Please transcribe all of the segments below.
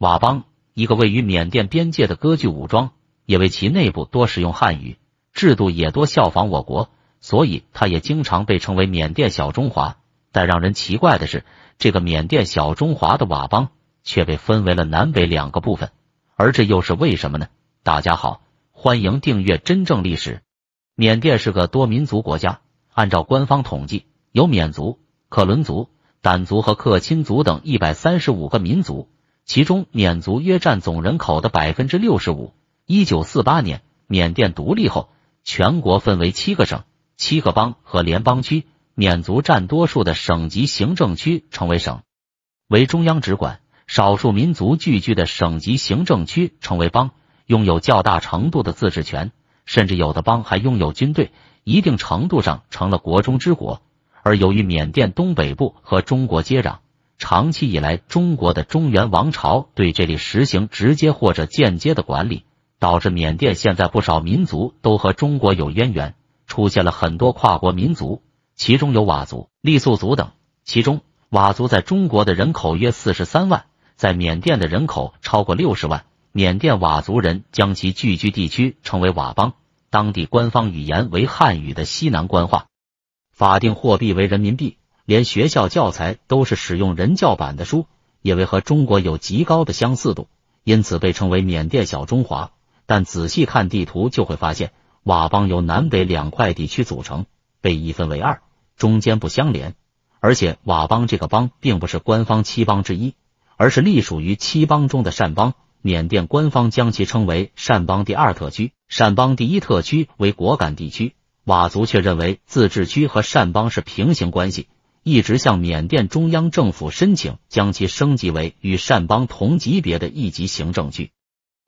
佤邦，一个位于缅甸边界的割据武装，也为其内部多使用汉语，制度也多效仿我国，所以它也经常被称为缅甸小中华。但让人奇怪的是，这个缅甸小中华的佤邦却被分为了南北两个部分，而这又是为什么呢？大家好，欢迎订阅《真正历史》。缅甸是个多民族国家，按照官方统计，有缅族、克伦族、掸族和克钦族等一百三十五个民族。其中缅族约占总人口的百分之六十五。一九四八年缅甸独立后，全国分为七个省、七个邦和联邦区。缅族占多数的省级行政区成为省，为中央直管；少数民族聚居的省级行政区成为邦，拥有较大程度的自治权，甚至有的邦还拥有军队，一定程度上成了国中之国。而由于缅甸东北部和中国接壤。长期以来，中国的中原王朝对这里实行直接或者间接的管理，导致缅甸现在不少民族都和中国有渊源，出现了很多跨国民族，其中有佤族、傈僳族等。其中，佤族在中国的人口约四十三万，在缅甸的人口超过六十万。缅甸佤族人将其聚居地区称为佤邦，当地官方语言为汉语的西南官话，法定货币为人民币。连学校教材都是使用人教版的书，因为和中国有极高的相似度，因此被称为缅甸小中华。但仔细看地图就会发现，佤邦由南北两块地区组成，被一分为二，中间不相连。而且，佤邦这个邦并不是官方七邦之一，而是隶属于七邦中的善邦。缅甸官方将其称为善邦第二特区，善邦第一特区为果敢地区。佤族却认为自治区和善邦是平行关系。一直向缅甸中央政府申请将其升级为与善邦同级别的一级行政区。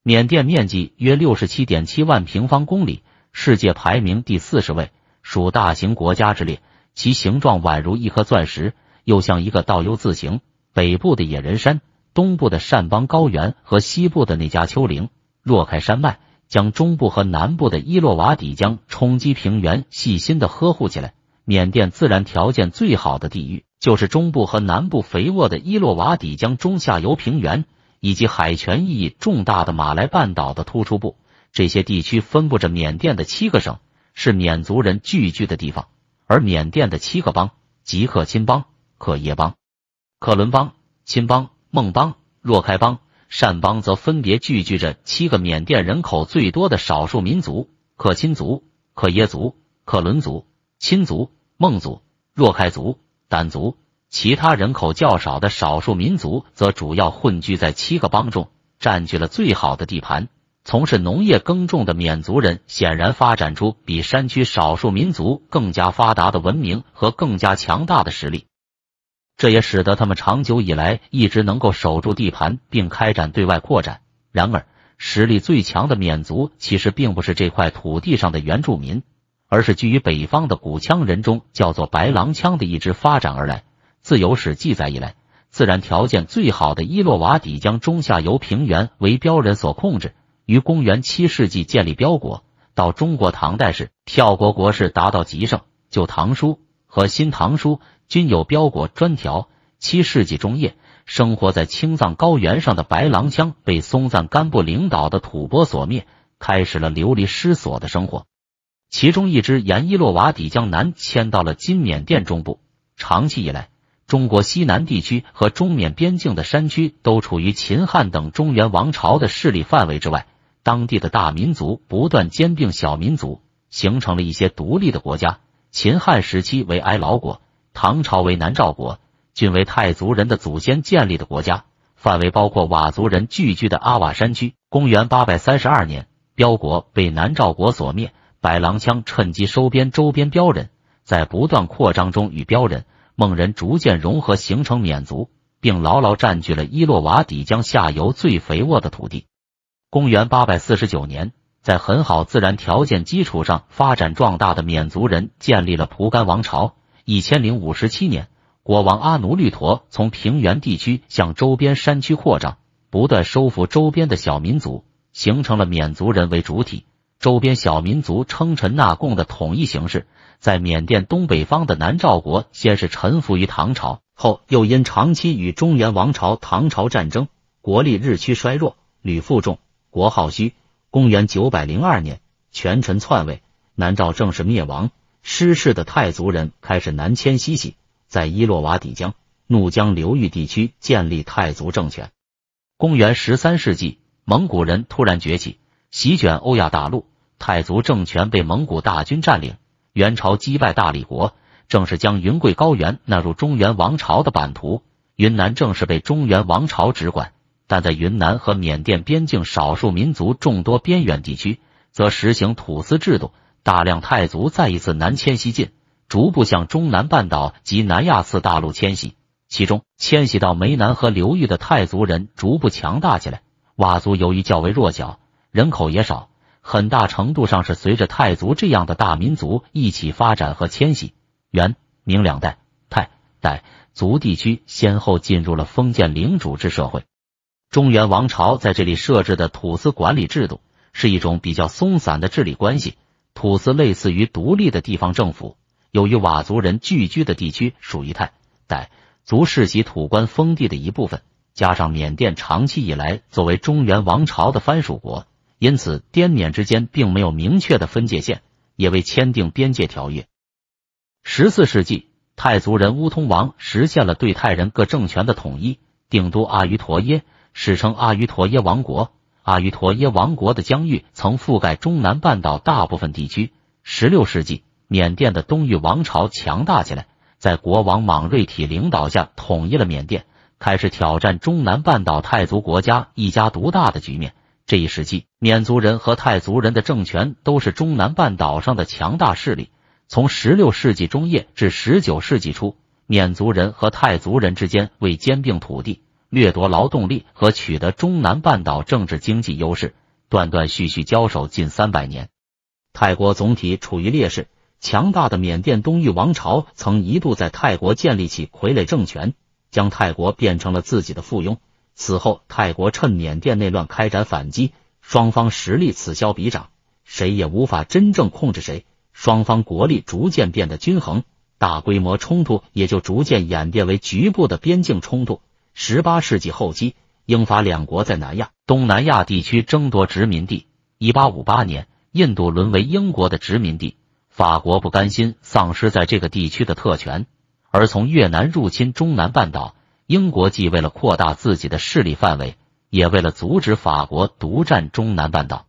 缅甸面积约六十七点七万平方公里，世界排名第四十位，属大型国家之列。其形状宛如一颗钻石，又像一个倒 U 字形。北部的野人山，东部的善邦高原和西部的那加丘陵、若开山脉，将中部和南部的伊洛瓦底江冲积平原细心的呵护起来。缅甸自然条件最好的地域，就是中部和南部肥沃的伊洛瓦底江中下游平原，以及海权意义重大的马来半岛的突出部。这些地区分布着缅甸的七个省，是缅族人聚居的地方。而缅甸的七个邦，即克钦邦、克耶邦、克伦邦、钦邦、孟邦、若开邦、善邦，则分别聚居着七个缅甸人口最多的少数民族：克钦族、克耶族、克伦族。亲族、孟族、若开族、掸族，其他人口较少的少数民族则主要混居在七个邦中，占据了最好的地盘。从事农业耕种的缅族人显然发展出比山区少数民族更加发达的文明和更加强大的实力，这也使得他们长久以来一直能够守住地盘并开展对外扩展。然而，实力最强的缅族其实并不是这块土地上的原住民。而是居于北方的古羌人中，叫做白狼羌的一支发展而来。自有史记载以来，自然条件最好的伊洛瓦底江中下游平原为标人所控制。于公元七世纪建立标国，到中国唐代时，票国国势达到极盛。《旧唐书》和《新唐书》均有标国专条。七世纪中叶，生活在青藏高原上的白狼羌被松赞干布领导的吐蕃所灭，开始了流离失所的生活。其中一支沿伊洛瓦底江南迁到了今缅甸中部。长期以来，中国西南地区和中缅边境的山区都处于秦汉等中原王朝的势力范围之外。当地的大民族不断兼并小民族，形成了一些独立的国家。秦汉时期为哀牢国，唐朝为南诏国，均为太族人的祖先建立的国家，范围包括佤族人聚居的阿佤山区。公元八百三十二年，骠国被南诏国所灭。白狼羌趁机收编周边标人，在不断扩张中与标人、孟人逐渐融合，形成缅族，并牢牢占据了伊洛瓦底江下游最肥沃的土地。公元八百四十九年，在很好自然条件基础上发展壮大的缅族人建立了蒲甘王朝。一千零五十七年，国王阿奴律陀从平原地区向周边山区扩张，不断收服周边的小民族，形成了缅族人为主体。周边小民族称臣纳贡的统一形势，在缅甸东北方的南诏国，先是臣服于唐朝，后又因长期与中原王朝唐朝战争，国力日趋衰弱，屡负重，国号虚。公元902年，权臣篡位，南诏正式灭亡。失势的太族人开始南迁西徙，在伊洛瓦底江、怒江流域地区建立太族政权。公元13世纪，蒙古人突然崛起，席卷欧亚大陆。太族政权被蒙古大军占领，元朝击败大理国，正是将云贵高原纳入中原王朝的版图。云南正式被中原王朝直管，但在云南和缅甸边境少数民族众多边远地区，则实行土司制度。大量太族再一次南迁西进，逐步向中南半岛及南亚次大陆迁徙。其中，迁徙到湄南河流域的太族人逐步强大起来。佤族由于较为弱小，人口也少。很大程度上是随着泰族这样的大民族一起发展和迁徙。元、明两代，泰傣族地区先后进入了封建领主制社会。中原王朝在这里设置的土司管理制度是一种比较松散的治理关系，土司类似于独立的地方政府。由于佤族人聚居的地区属于泰傣族世袭土官封地的一部分，加上缅甸长期以来作为中原王朝的藩属国。因此，滇缅之间并没有明确的分界线，也未签订边界条约。十四世纪，泰族人乌通王实现了对泰人各政权的统一，定都阿瑜陀耶，史称阿瑜陀耶王国。阿瑜陀耶王国的疆域曾覆盖中南半岛大部分地区。十六世纪，缅甸的东域王朝强大起来，在国王莽瑞体领导下统一了缅甸，开始挑战中南半岛泰族国家一家独大的局面。这一时期，缅族人和泰族人的政权都是中南半岛上的强大势力。从十六世纪中叶至十九世纪初，缅族人和泰族人之间为兼并土地、掠夺劳动力和取得中南半岛政治经济优势，断断续续交手近三百年。泰国总体处于劣势，强大的缅甸东域王朝曾一度在泰国建立起傀儡政权，将泰国变成了自己的附庸。此后，泰国趁缅甸内乱开展反击，双方实力此消彼长，谁也无法真正控制谁。双方国力逐渐变得均衡，大规模冲突也就逐渐演变为局部的边境冲突。十八世纪后期，英法两国在南亚、东南亚地区争夺殖民地。一八五八年，印度沦为英国的殖民地，法国不甘心丧失在这个地区的特权，而从越南入侵中南半岛。英国既为了扩大自己的势力范围，也为了阻止法国独占中南半岛，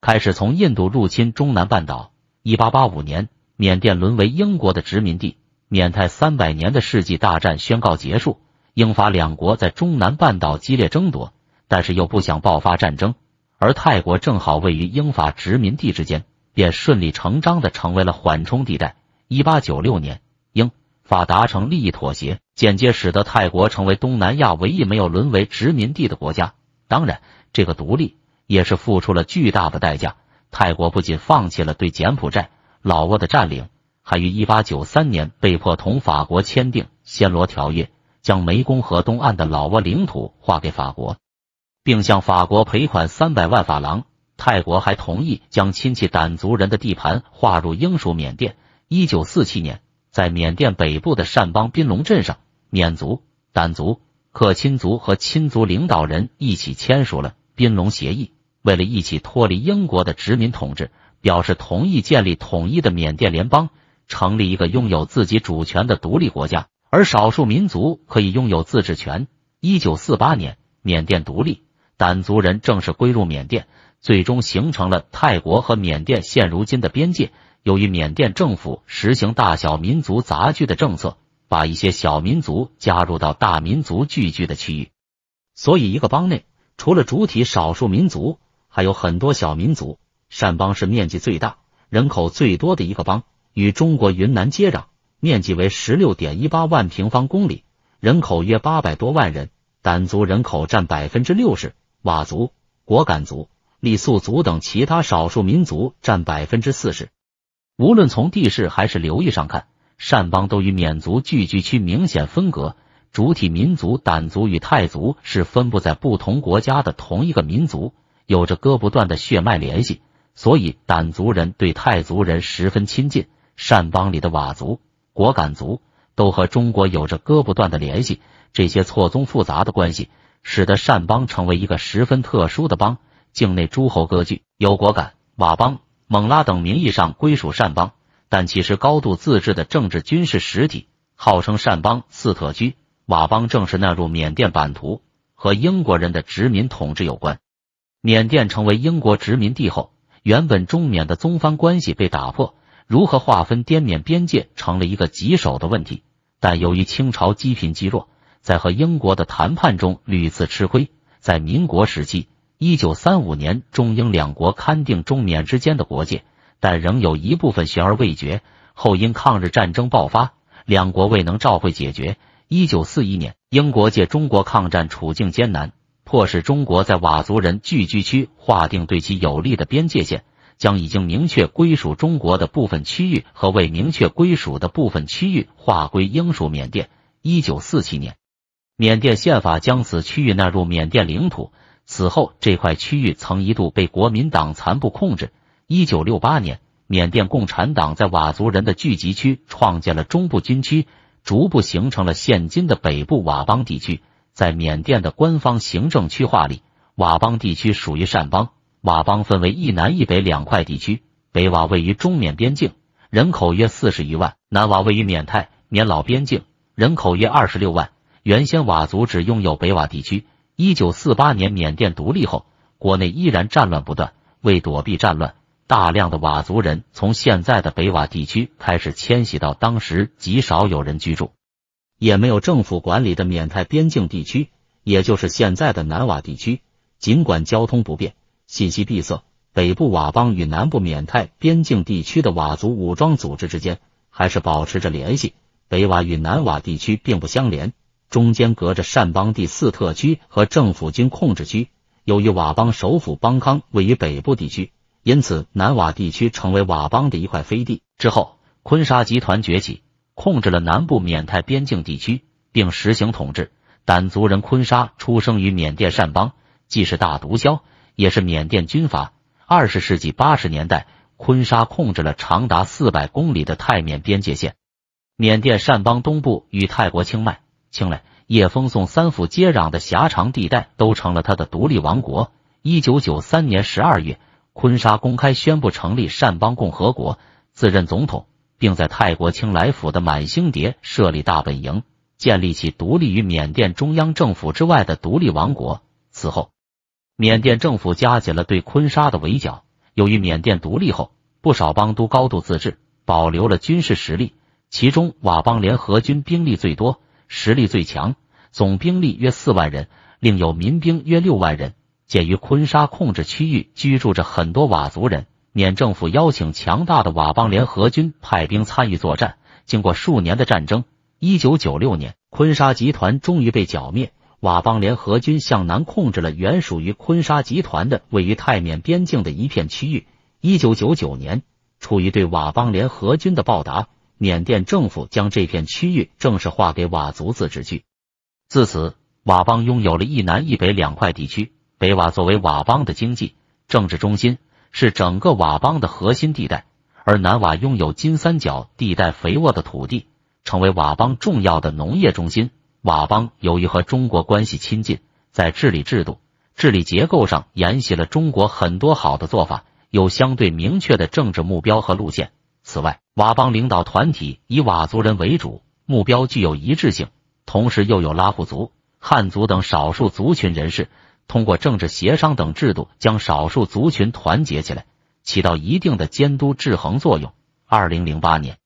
开始从印度入侵中南半岛。一八八五年，缅甸沦为英国的殖民地，缅泰三百年的世纪大战宣告结束。英法两国在中南半岛激烈争夺，但是又不想爆发战争，而泰国正好位于英法殖民地之间，便顺理成章的成为了缓冲地带。一八九六年，英法达成利益妥协。间接使得泰国成为东南亚唯一没有沦为殖民地的国家。当然，这个独立也是付出了巨大的代价。泰国不仅放弃了对柬埔寨、老挝的占领，还于1893年被迫同法国签订《暹罗条约》，将湄公河东岸的老挝领土划给法国，并向法国赔款三百万法郎。泰国还同意将亲戚掸族人的地盘划入英属缅甸。1947年，在缅甸北部的善邦宾隆镇上。缅族、掸族、克钦族和亲族领导人一起签署了《宾隆协议》，为了一起脱离英国的殖民统治，表示同意建立统一的缅甸联邦，成立一个拥有自己主权的独立国家，而少数民族可以拥有自治权。一九四八年，缅甸独立，掸族人正式归入缅甸，最终形成了泰国和缅甸现如今的边界。由于缅甸政府实行大小民族杂居的政策。把一些小民族加入到大民族聚居的区域，所以一个邦内除了主体少数民族，还有很多小民族。善邦是面积最大、人口最多的一个邦，与中国云南接壤，面积为十六点一八万平方公里，人口约八百多万人，傣族人口占百分之六十，佤族、果敢族、傈僳族等其他少数民族占百分之四十。无论从地势还是流域上看。善邦都与缅族聚居区明显分隔，主体民族掸族与泰族是分布在不同国家的同一个民族，有着割不断的血脉联系，所以掸族人对泰族人十分亲近。善邦里的佤族、果敢族都和中国有着割不断的联系，这些错综复杂的关系使得善邦成为一个十分特殊的邦，境内诸侯割据，有果敢、佤邦、勐拉等名义上归属善邦。但其实高度自治的政治军事实体，号称善邦四特区佤邦，正式纳入缅甸版图，和英国人的殖民统治有关。缅甸成为英国殖民地后，原本中缅的宗藩关系被打破，如何划分滇缅边界成了一个棘手的问题。但由于清朝积贫积弱，在和英国的谈判中屡次吃亏。在民国时期，一九三五年，中英两国勘定中缅之间的国界。但仍有一部分悬而未决，后因抗日战争爆发，两国未能照会解决。一九四一年，英国借中国抗战处境艰难，迫使中国在佤族人聚居区划定对其有利的边界线，将已经明确归属中国的部分区域和未明确归属的部分区域划归英属缅甸。一九四七年，缅甸宪法将此区域纳入缅甸领土。此后，这块区域曾一度被国民党残部控制。一九六八年，缅甸共产党在佤族人的聚集区创建了中部军区，逐步形成了现今的北部佤邦地区。在缅甸的官方行政区划里，佤邦地区属于善邦。佤邦分为一南一北两块地区，北佤位于中缅边境，人口约四十余万；南佤位于缅泰缅老边境，人口约二十六万。原先佤族只拥有北佤地区。一九四八年缅甸独立后，国内依然战乱不断，为躲避战乱。大量的佤族人从现在的北佤地区开始迁徙到当时极少有人居住、也没有政府管理的缅泰边境地区，也就是现在的南佤地区。尽管交通不便、信息闭塞，北部佤邦与南部缅泰边境地区的佤族武装组织之间还是保持着联系。北佤与南佤地区并不相连，中间隔着善邦第四特区和政府军控制区。由于佤邦首府邦康位于北部地区。因此，南瓦地区成为佤邦的一块飞地。之后，坤沙集团崛起，控制了南部缅泰边境地区，并实行统治。掸族人坤沙出生于缅甸善邦，既是大毒枭，也是缅甸军阀。二十世纪八十年代，坤沙控制了长达四百公里的泰缅边界线。缅甸善邦东部与泰国清迈、清莱、叶峰颂三府接壤的狭长地带，都成了他的独立王国。一九九三年十二月。坤沙公开宣布成立善邦共和国，自任总统，并在泰国清莱府的满星蝶设立大本营，建立起独立于缅甸中央政府之外的独立王国。此后，缅甸政府加紧了对坤沙的围剿。由于缅甸独立后，不少邦都高度自治，保留了军事实力，其中佤邦联合军兵力最多，实力最强，总兵力约四万人，另有民兵约六万人。鉴于昆沙控制区域居住着很多佤族人，缅政府邀请强大的佤邦联合军派兵参与作战。经过数年的战争，一九九六年，昆沙集团终于被剿灭。佤邦联合军向南控制了原属于昆沙集团的位于泰缅边境的一片区域。一九九九年，出于对佤邦联合军的报答，缅甸政府将这片区域正式划给佤族自治区。自此，佤邦拥有了一南一北两块地区。北瓦作为佤邦的经济、政治中心，是整个佤邦的核心地带；而南瓦拥有金三角地带肥沃的土地，成为佤邦重要的农业中心。佤邦由于和中国关系亲近，在治理制度、治理结构上沿袭了中国很多好的做法，有相对明确的政治目标和路线。此外，佤邦领导团体以佤族人为主，目标具有一致性，同时又有拉祜族、汉族等少数族群人士。通过政治协商等制度将少数族群团结起来，起到一定的监督制衡作用。二零零八年，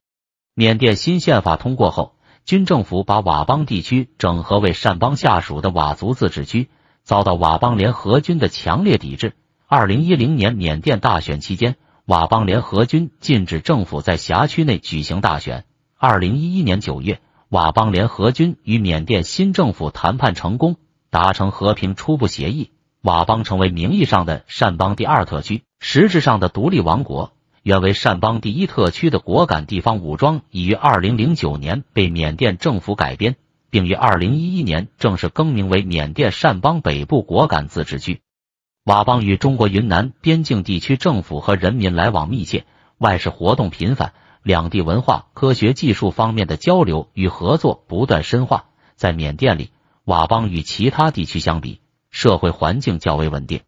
缅甸新宪法通过后，军政府把佤邦地区整合为善邦下属的佤族自治区，遭到佤邦联合军的强烈抵制。二零一零年缅甸大选期间，佤邦联合军禁止政府在辖区内举行大选。二零一一年九月，佤邦联合军与缅甸新政府谈判成功。达成和平初步协议，佤邦成为名义上的善邦第二特区，实质上的独立王国。原为善邦第一特区的果敢地方武装，已于二零零九年被缅甸政府改编，并于二零一一年正式更名为缅甸善邦北部果敢自治区。佤邦与中国云南边境地区政府和人民来往密切，外事活动频繁，两地文化、科学技术方面的交流与合作不断深化。在缅甸里。佤邦与其他地区相比，社会环境较为稳定。